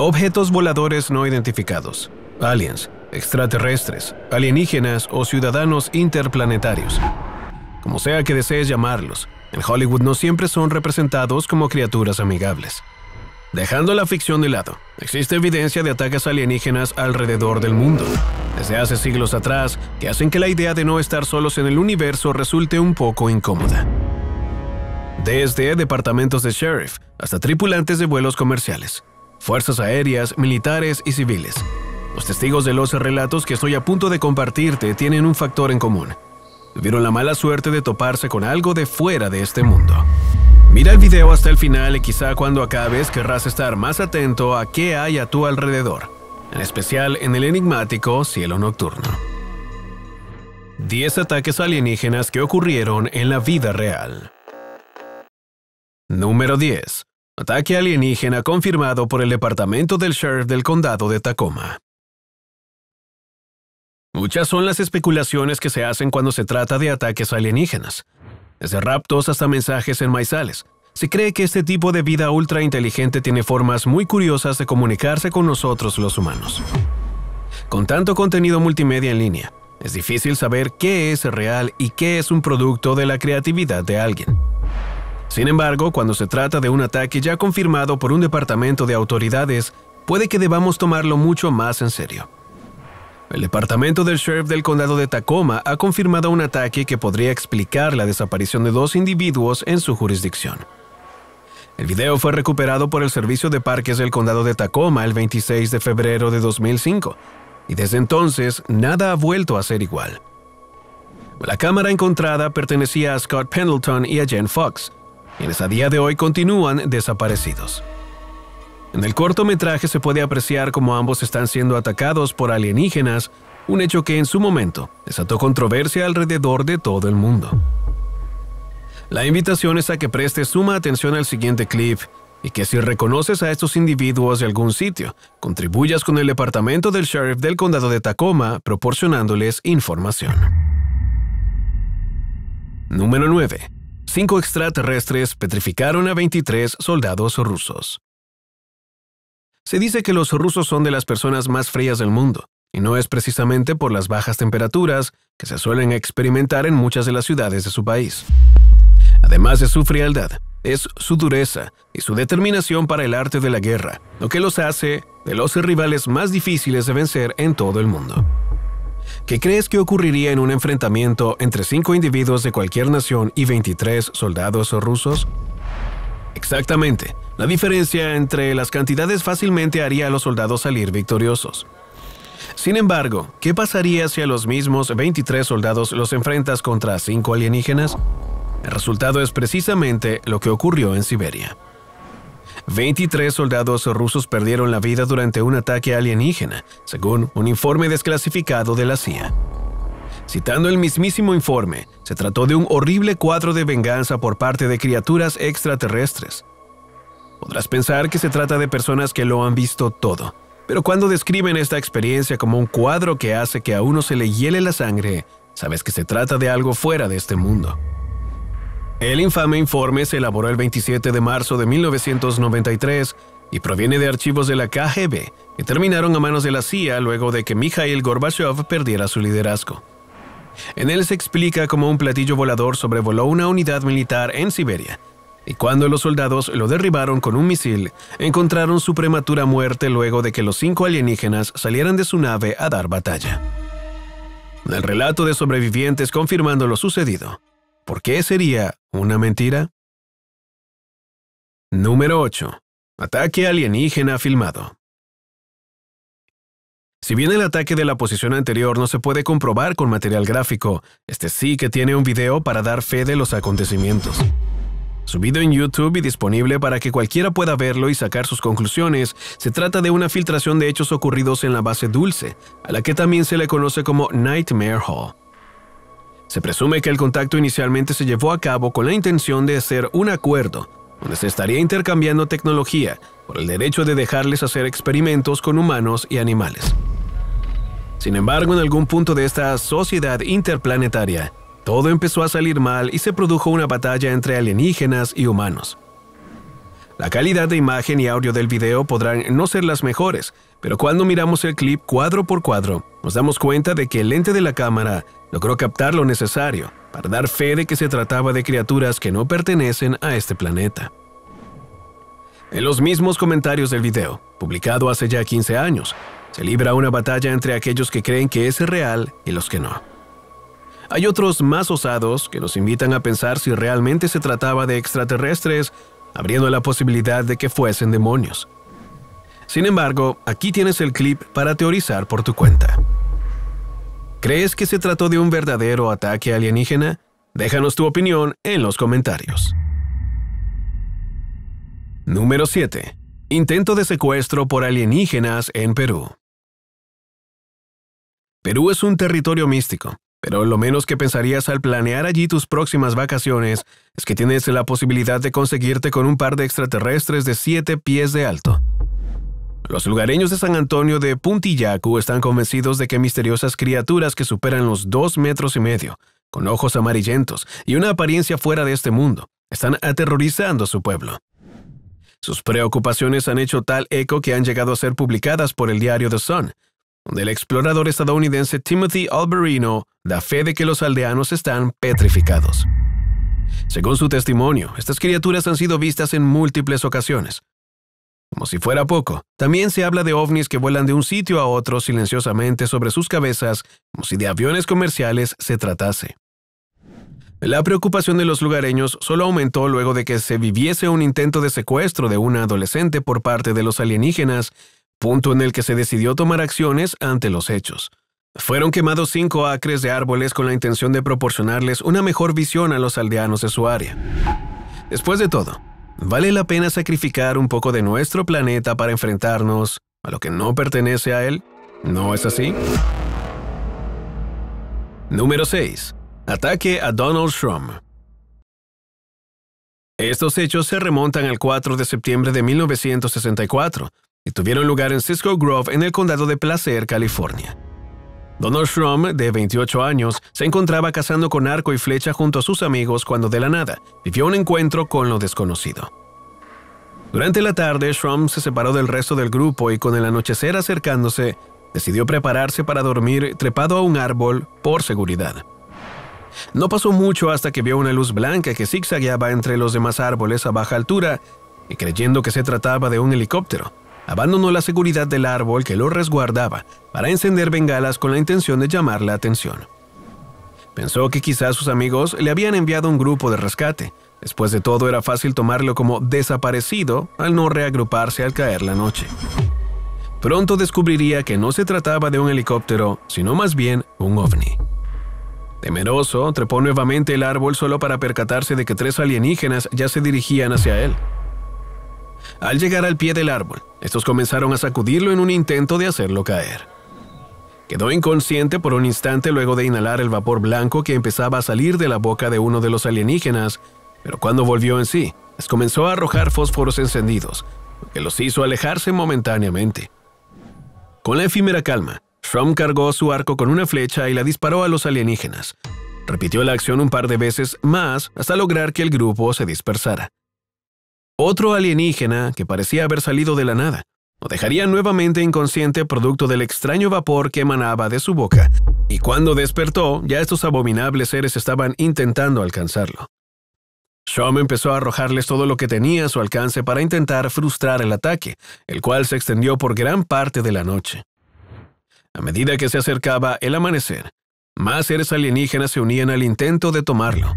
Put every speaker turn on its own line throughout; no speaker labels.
Objetos voladores no identificados, aliens, extraterrestres, alienígenas o ciudadanos interplanetarios. Como sea que desees llamarlos, en Hollywood no siempre son representados como criaturas amigables. Dejando la ficción de lado, existe evidencia de ataques alienígenas alrededor del mundo, desde hace siglos atrás, que hacen que la idea de no estar solos en el universo resulte un poco incómoda. Desde departamentos de sheriff hasta tripulantes de vuelos comerciales, fuerzas aéreas, militares y civiles. Los testigos de los relatos que estoy a punto de compartirte tienen un factor en común. Tuvieron la mala suerte de toparse con algo de fuera de este mundo. Mira el video hasta el final y quizá cuando acabes querrás estar más atento a qué hay a tu alrededor, en especial en el enigmático cielo nocturno. 10 ataques alienígenas que ocurrieron en la vida real. Número 10. Ataque alienígena confirmado por el departamento del sheriff del condado de Tacoma. Muchas son las especulaciones que se hacen cuando se trata de ataques alienígenas, desde raptos hasta mensajes en maizales. Se cree que este tipo de vida ultra inteligente tiene formas muy curiosas de comunicarse con nosotros los humanos. Con tanto contenido multimedia en línea, es difícil saber qué es real y qué es un producto de la creatividad de alguien. Sin embargo, cuando se trata de un ataque ya confirmado por un departamento de autoridades, puede que debamos tomarlo mucho más en serio. El departamento del sheriff del condado de Tacoma ha confirmado un ataque que podría explicar la desaparición de dos individuos en su jurisdicción. El video fue recuperado por el Servicio de Parques del Condado de Tacoma el 26 de febrero de 2005, y desde entonces nada ha vuelto a ser igual. La cámara encontrada pertenecía a Scott Pendleton y a Jen Fox, quienes a día de hoy continúan desaparecidos. En el cortometraje se puede apreciar cómo ambos están siendo atacados por alienígenas, un hecho que en su momento desató controversia alrededor de todo el mundo. La invitación es a que prestes suma atención al siguiente clip y que si reconoces a estos individuos de algún sitio, contribuyas con el departamento del sheriff del condado de Tacoma proporcionándoles información. Número 9 cinco extraterrestres petrificaron a 23 soldados rusos. Se dice que los rusos son de las personas más frías del mundo, y no es precisamente por las bajas temperaturas que se suelen experimentar en muchas de las ciudades de su país. Además de su frialdad, es su dureza y su determinación para el arte de la guerra, lo que los hace de los rivales más difíciles de vencer en todo el mundo. ¿Qué crees que ocurriría en un enfrentamiento entre 5 individuos de cualquier nación y 23 soldados rusos? Exactamente. La diferencia entre las cantidades fácilmente haría a los soldados salir victoriosos. Sin embargo, ¿qué pasaría si a los mismos 23 soldados los enfrentas contra 5 alienígenas? El resultado es precisamente lo que ocurrió en Siberia. 23 soldados rusos perdieron la vida durante un ataque alienígena, según un informe desclasificado de la CIA. Citando el mismísimo informe, se trató de un horrible cuadro de venganza por parte de criaturas extraterrestres. Podrás pensar que se trata de personas que lo han visto todo, pero cuando describen esta experiencia como un cuadro que hace que a uno se le hiele la sangre, sabes que se trata de algo fuera de este mundo. El infame informe se elaboró el 27 de marzo de 1993 y proviene de archivos de la KGB, que terminaron a manos de la CIA luego de que Mikhail Gorbachev perdiera su liderazgo. En él se explica cómo un platillo volador sobrevoló una unidad militar en Siberia, y cuando los soldados lo derribaron con un misil, encontraron su prematura muerte luego de que los cinco alienígenas salieran de su nave a dar batalla. El relato de sobrevivientes confirmando lo sucedido, ¿Por qué sería una mentira? Número 8. Ataque alienígena filmado. Si bien el ataque de la posición anterior no se puede comprobar con material gráfico, este sí que tiene un video para dar fe de los acontecimientos. Subido en YouTube y disponible para que cualquiera pueda verlo y sacar sus conclusiones, se trata de una filtración de hechos ocurridos en la base Dulce, a la que también se le conoce como Nightmare Hall. Se presume que el contacto inicialmente se llevó a cabo con la intención de hacer un acuerdo, donde se estaría intercambiando tecnología por el derecho de dejarles hacer experimentos con humanos y animales. Sin embargo, en algún punto de esta sociedad interplanetaria, todo empezó a salir mal y se produjo una batalla entre alienígenas y humanos. La calidad de imagen y audio del video podrán no ser las mejores, pero cuando miramos el clip cuadro por cuadro, nos damos cuenta de que el lente de la cámara logró captar lo necesario para dar fe de que se trataba de criaturas que no pertenecen a este planeta. En los mismos comentarios del video, publicado hace ya 15 años, se libra una batalla entre aquellos que creen que es real y los que no. Hay otros más osados que nos invitan a pensar si realmente se trataba de extraterrestres, abriendo la posibilidad de que fuesen demonios. Sin embargo, aquí tienes el clip para teorizar por tu cuenta. ¿Crees que se trató de un verdadero ataque alienígena? Déjanos tu opinión en los comentarios. Número 7. Intento de secuestro por alienígenas en Perú. Perú es un territorio místico, pero lo menos que pensarías al planear allí tus próximas vacaciones es que tienes la posibilidad de conseguirte con un par de extraterrestres de 7 pies de alto. Los lugareños de San Antonio de Puntillacu están convencidos de que misteriosas criaturas que superan los dos metros y medio, con ojos amarillentos y una apariencia fuera de este mundo, están aterrorizando a su pueblo. Sus preocupaciones han hecho tal eco que han llegado a ser publicadas por el diario The Sun, donde el explorador estadounidense Timothy Alberino da fe de que los aldeanos están petrificados. Según su testimonio, estas criaturas han sido vistas en múltiples ocasiones, como si fuera poco, también se habla de ovnis que vuelan de un sitio a otro silenciosamente sobre sus cabezas, como si de aviones comerciales se tratase. La preocupación de los lugareños solo aumentó luego de que se viviese un intento de secuestro de una adolescente por parte de los alienígenas, punto en el que se decidió tomar acciones ante los hechos. Fueron quemados cinco acres de árboles con la intención de proporcionarles una mejor visión a los aldeanos de su área. Después de todo, vale la pena sacrificar un poco de nuestro planeta para enfrentarnos a lo que no pertenece a él? ¿No es así? Número 6. Ataque a Donald Trump. Estos hechos se remontan al 4 de septiembre de 1964 y tuvieron lugar en Cisco Grove en el condado de Placer, California. Donald Shrum, de 28 años, se encontraba cazando con arco y flecha junto a sus amigos cuando de la nada vivió un encuentro con lo desconocido. Durante la tarde, Trump se separó del resto del grupo y con el anochecer acercándose, decidió prepararse para dormir trepado a un árbol por seguridad. No pasó mucho hasta que vio una luz blanca que zigzagueaba entre los demás árboles a baja altura y creyendo que se trataba de un helicóptero, abandonó la seguridad del árbol que lo resguardaba para encender bengalas con la intención de llamar la atención. Pensó que quizás sus amigos le habían enviado un grupo de rescate. Después de todo era fácil tomarlo como desaparecido al no reagruparse al caer la noche. Pronto descubriría que no se trataba de un helicóptero, sino más bien un ovni. Temeroso, trepó nuevamente el árbol solo para percatarse de que tres alienígenas ya se dirigían hacia él. Al llegar al pie del árbol, estos comenzaron a sacudirlo en un intento de hacerlo caer. Quedó inconsciente por un instante luego de inhalar el vapor blanco que empezaba a salir de la boca de uno de los alienígenas, pero cuando volvió en sí, les comenzó a arrojar fósforos encendidos, que los hizo alejarse momentáneamente. Con la efímera calma, Shrum cargó su arco con una flecha y la disparó a los alienígenas. Repitió la acción un par de veces más hasta lograr que el grupo se dispersara. Otro alienígena que parecía haber salido de la nada. Lo dejaría nuevamente inconsciente producto del extraño vapor que emanaba de su boca. Y cuando despertó, ya estos abominables seres estaban intentando alcanzarlo. Sean empezó a arrojarles todo lo que tenía a su alcance para intentar frustrar el ataque, el cual se extendió por gran parte de la noche. A medida que se acercaba el amanecer, más seres alienígenas se unían al intento de tomarlo.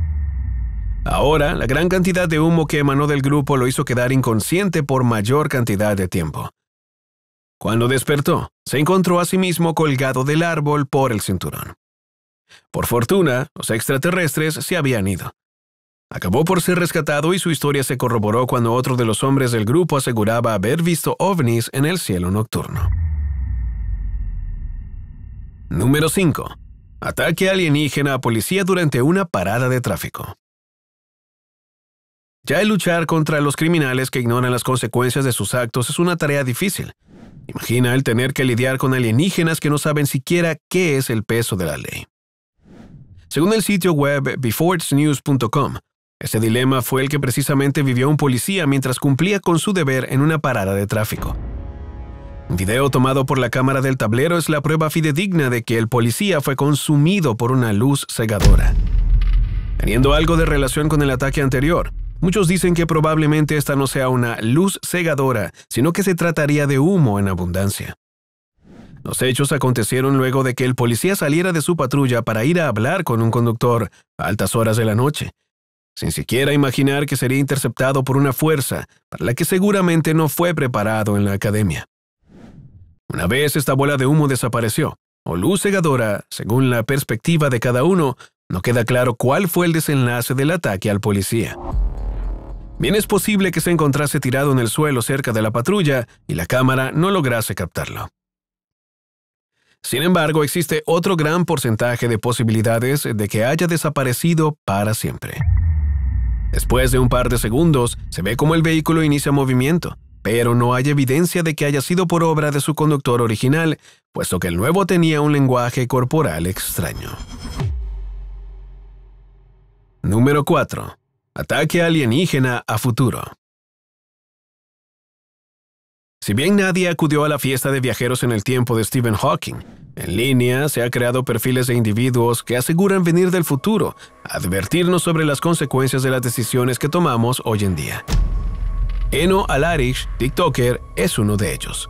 Ahora, la gran cantidad de humo que emanó del grupo lo hizo quedar inconsciente por mayor cantidad de tiempo. Cuando despertó, se encontró a sí mismo colgado del árbol por el cinturón. Por fortuna, los extraterrestres se habían ido. Acabó por ser rescatado y su historia se corroboró cuando otro de los hombres del grupo aseguraba haber visto ovnis en el cielo nocturno. Número 5. Ataque alienígena a policía durante una parada de tráfico. Ya el luchar contra los criminales que ignoran las consecuencias de sus actos es una tarea difícil. Imagina el tener que lidiar con alienígenas que no saben siquiera qué es el peso de la ley. Según el sitio web beforeitsnews.com, ese dilema fue el que precisamente vivió un policía mientras cumplía con su deber en una parada de tráfico. Un video tomado por la cámara del tablero es la prueba fidedigna de que el policía fue consumido por una luz cegadora. Teniendo algo de relación con el ataque anterior, Muchos dicen que probablemente esta no sea una luz cegadora, sino que se trataría de humo en abundancia. Los hechos acontecieron luego de que el policía saliera de su patrulla para ir a hablar con un conductor a altas horas de la noche, sin siquiera imaginar que sería interceptado por una fuerza para la que seguramente no fue preparado en la academia. Una vez esta bola de humo desapareció, o luz cegadora, según la perspectiva de cada uno, no queda claro cuál fue el desenlace del ataque al policía. Bien es posible que se encontrase tirado en el suelo cerca de la patrulla y la cámara no lograse captarlo. Sin embargo, existe otro gran porcentaje de posibilidades de que haya desaparecido para siempre. Después de un par de segundos, se ve como el vehículo inicia movimiento, pero no hay evidencia de que haya sido por obra de su conductor original, puesto que el nuevo tenía un lenguaje corporal extraño. Número 4. Ataque alienígena a futuro. Si bien nadie acudió a la fiesta de viajeros en el tiempo de Stephen Hawking, en línea se ha creado perfiles de individuos que aseguran venir del futuro, advertirnos sobre las consecuencias de las decisiones que tomamos hoy en día. Eno Alarish, TikToker, es uno de ellos.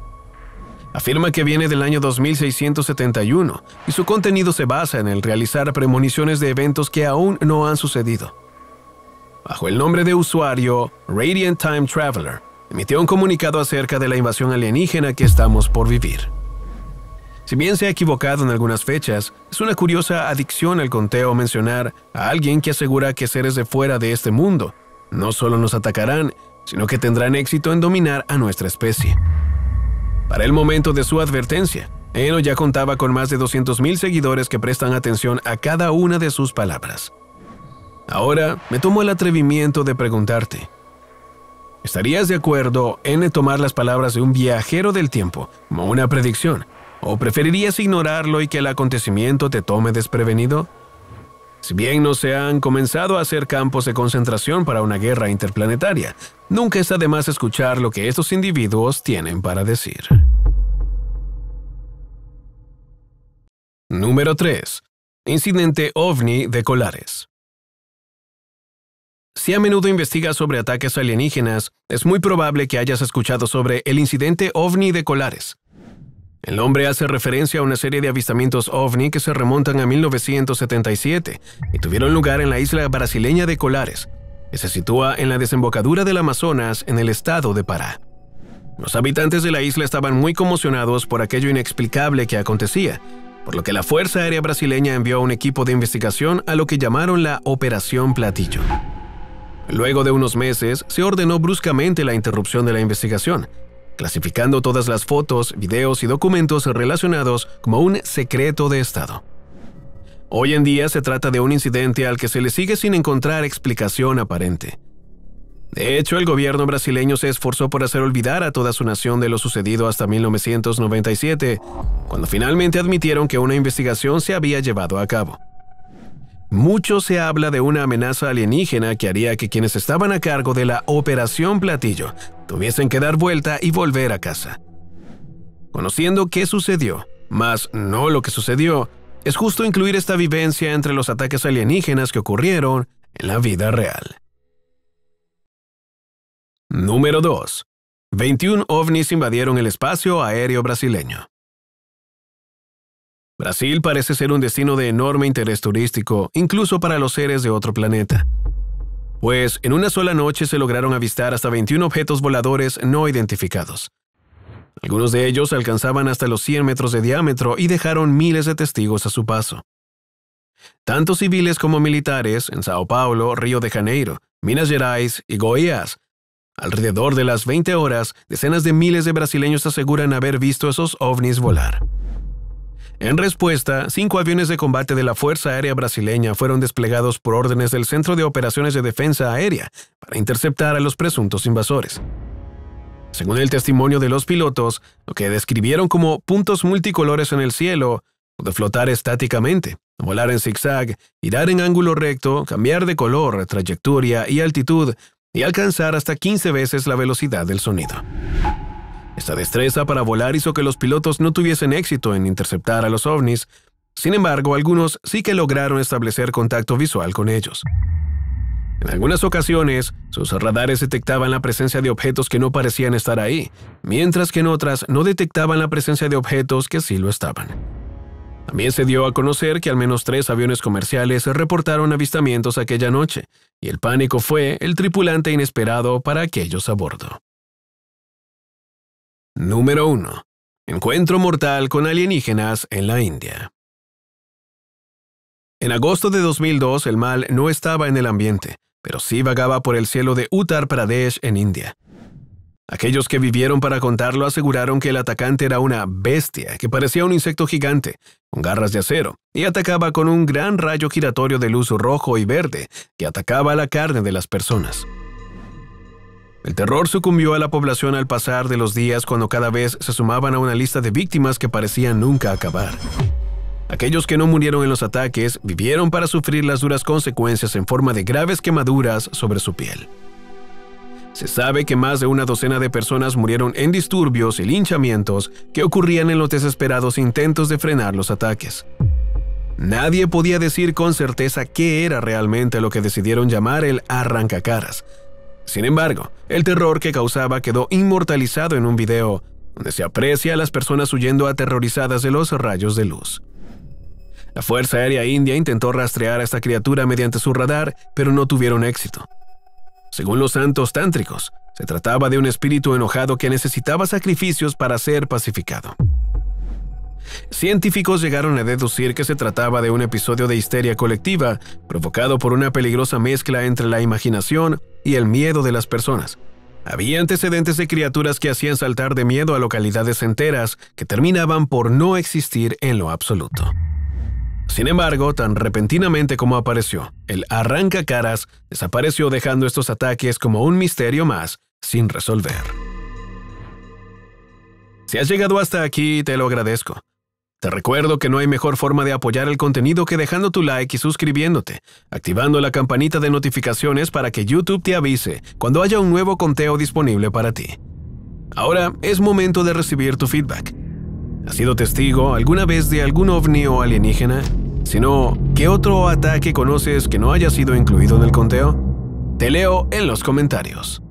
Afirma que viene del año 2671 y su contenido se basa en el realizar premoniciones de eventos que aún no han sucedido bajo el nombre de usuario Radiant Time Traveler, emitió un comunicado acerca de la invasión alienígena que estamos por vivir. Si bien se ha equivocado en algunas fechas, es una curiosa adicción al conteo mencionar a alguien que asegura que seres de fuera de este mundo no solo nos atacarán, sino que tendrán éxito en dominar a nuestra especie. Para el momento de su advertencia, Eno ya contaba con más de 200.000 seguidores que prestan atención a cada una de sus palabras. Ahora me tomo el atrevimiento de preguntarte, ¿estarías de acuerdo en tomar las palabras de un viajero del tiempo como una predicción? ¿O preferirías ignorarlo y que el acontecimiento te tome desprevenido? Si bien no se han comenzado a hacer campos de concentración para una guerra interplanetaria, nunca es además escuchar lo que estos individuos tienen para decir. Número 3. Incidente ovni de Colares. Si a menudo investigas sobre ataques alienígenas, es muy probable que hayas escuchado sobre el incidente ovni de Colares. El nombre hace referencia a una serie de avistamientos ovni que se remontan a 1977 y tuvieron lugar en la isla brasileña de Colares, que se sitúa en la desembocadura del Amazonas en el estado de Pará. Los habitantes de la isla estaban muy conmocionados por aquello inexplicable que acontecía, por lo que la Fuerza Aérea Brasileña envió a un equipo de investigación a lo que llamaron la Operación Platillo. Luego de unos meses, se ordenó bruscamente la interrupción de la investigación, clasificando todas las fotos, videos y documentos relacionados como un secreto de Estado. Hoy en día se trata de un incidente al que se le sigue sin encontrar explicación aparente. De hecho, el gobierno brasileño se esforzó por hacer olvidar a toda su nación de lo sucedido hasta 1997, cuando finalmente admitieron que una investigación se había llevado a cabo. Mucho se habla de una amenaza alienígena que haría que quienes estaban a cargo de la Operación Platillo tuviesen que dar vuelta y volver a casa. Conociendo qué sucedió, más no lo que sucedió, es justo incluir esta vivencia entre los ataques alienígenas que ocurrieron en la vida real. Número 2. 21 ovnis invadieron el espacio aéreo brasileño. Brasil parece ser un destino de enorme interés turístico, incluso para los seres de otro planeta. Pues en una sola noche se lograron avistar hasta 21 objetos voladores no identificados. Algunos de ellos alcanzaban hasta los 100 metros de diámetro y dejaron miles de testigos a su paso. Tanto civiles como militares en Sao Paulo, Río de Janeiro, Minas Gerais y Goiás. Alrededor de las 20 horas, decenas de miles de brasileños aseguran haber visto esos ovnis volar. En respuesta, cinco aviones de combate de la Fuerza Aérea Brasileña fueron desplegados por órdenes del Centro de Operaciones de Defensa Aérea para interceptar a los presuntos invasores. Según el testimonio de los pilotos, lo que describieron como puntos multicolores en el cielo, de flotar estáticamente, volar en zigzag, girar en ángulo recto, cambiar de color, trayectoria y altitud, y alcanzar hasta 15 veces la velocidad del sonido. Esta destreza para volar hizo que los pilotos no tuviesen éxito en interceptar a los ovnis, sin embargo algunos sí que lograron establecer contacto visual con ellos. En algunas ocasiones, sus radares detectaban la presencia de objetos que no parecían estar ahí, mientras que en otras no detectaban la presencia de objetos que sí lo estaban. También se dio a conocer que al menos tres aviones comerciales reportaron avistamientos aquella noche, y el pánico fue el tripulante inesperado para aquellos a bordo. Número 1. Encuentro mortal con alienígenas en la India. En agosto de 2002 el mal no estaba en el ambiente, pero sí vagaba por el cielo de Uttar Pradesh en India. Aquellos que vivieron para contarlo aseguraron que el atacante era una bestia que parecía un insecto gigante, con garras de acero, y atacaba con un gran rayo giratorio de luz rojo y verde que atacaba la carne de las personas. El terror sucumbió a la población al pasar de los días cuando cada vez se sumaban a una lista de víctimas que parecían nunca acabar. Aquellos que no murieron en los ataques vivieron para sufrir las duras consecuencias en forma de graves quemaduras sobre su piel. Se sabe que más de una docena de personas murieron en disturbios y linchamientos que ocurrían en los desesperados intentos de frenar los ataques. Nadie podía decir con certeza qué era realmente lo que decidieron llamar el arrancacaras, sin embargo, el terror que causaba quedó inmortalizado en un video donde se aprecia a las personas huyendo aterrorizadas de los rayos de luz. La Fuerza Aérea India intentó rastrear a esta criatura mediante su radar, pero no tuvieron éxito. Según los santos tántricos, se trataba de un espíritu enojado que necesitaba sacrificios para ser pacificado. Científicos llegaron a deducir que se trataba de un episodio de histeria colectiva, provocado por una peligrosa mezcla entre la imaginación y el miedo de las personas. Había antecedentes de criaturas que hacían saltar de miedo a localidades enteras que terminaban por no existir en lo absoluto. Sin embargo, tan repentinamente como apareció, el arranca caras desapareció dejando estos ataques como un misterio más sin resolver. Si has llegado hasta aquí, te lo agradezco. Te recuerdo que no hay mejor forma de apoyar el contenido que dejando tu like y suscribiéndote, activando la campanita de notificaciones para que YouTube te avise cuando haya un nuevo conteo disponible para ti. Ahora es momento de recibir tu feedback. ¿Has sido testigo alguna vez de algún ovni o alienígena? Si no, ¿qué otro ataque conoces que no haya sido incluido en el conteo? Te leo en los comentarios.